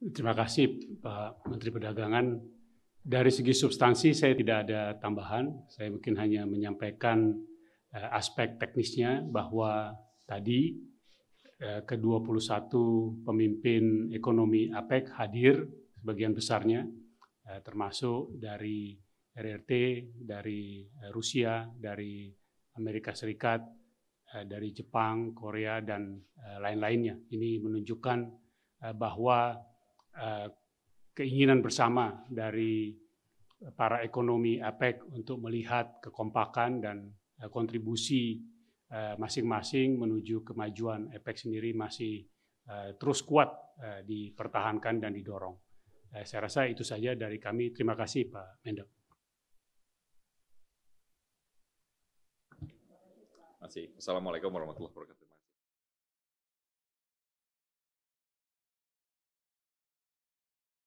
Terima kasih Pak Menteri Perdagangan. Dari segi substansi saya tidak ada tambahan, saya mungkin hanya menyampaikan eh, aspek teknisnya bahwa tadi eh, ke-21 pemimpin ekonomi APEC hadir sebagian besarnya eh, termasuk dari RRT, dari eh, Rusia, dari Amerika Serikat, eh, dari Jepang, Korea dan eh, lain-lainnya. Ini menunjukkan bahwa Eh, keinginan bersama dari para ekonomi APEC untuk melihat kekompakan dan eh, kontribusi eh, masing-masing menuju kemajuan APEC sendiri masih terus kuat dipertahankan dan didorong. Saya rasa itu saja dari kami. Terima kasih Pak Mendok. Assalamualaikum warahmatullahi wabarakatuh.